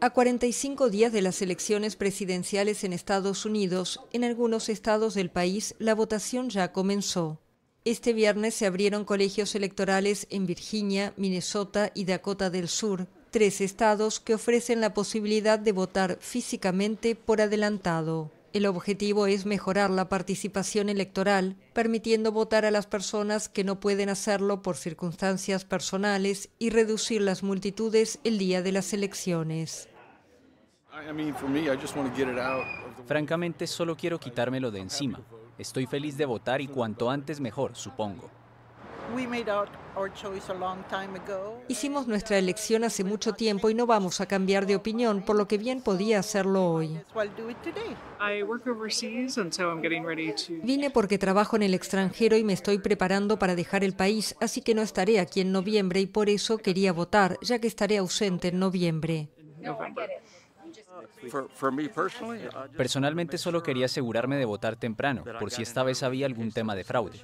A 45 días de las elecciones presidenciales en Estados Unidos, en algunos estados del país la votación ya comenzó. Este viernes se abrieron colegios electorales en Virginia, Minnesota y Dakota del Sur, tres estados que ofrecen la posibilidad de votar físicamente por adelantado. El objetivo es mejorar la participación electoral, permitiendo votar a las personas que no pueden hacerlo por circunstancias personales y reducir las multitudes el día de las elecciones. Francamente, solo quiero quitármelo de encima. Estoy feliz de votar y cuanto antes mejor, supongo. Hicimos nuestra elección hace mucho tiempo y no vamos a cambiar de opinión, por lo que bien podía hacerlo hoy. Vine porque trabajo en el extranjero y me estoy preparando para dejar el país, así que no estaré aquí en noviembre y por eso quería votar, ya que estaré ausente en noviembre. Personalmente solo quería asegurarme de votar temprano, por si esta vez había algún tema de fraude.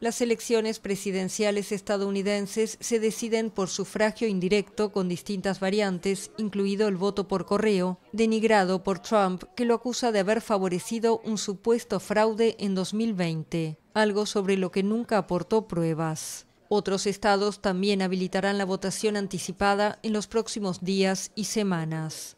Las elecciones presidenciales estadounidenses se deciden por sufragio indirecto con distintas variantes, incluido el voto por correo, denigrado por Trump, que lo acusa de haber favorecido un supuesto fraude en 2020, algo sobre lo que nunca aportó pruebas. Otros estados también habilitarán la votación anticipada en los próximos días y semanas.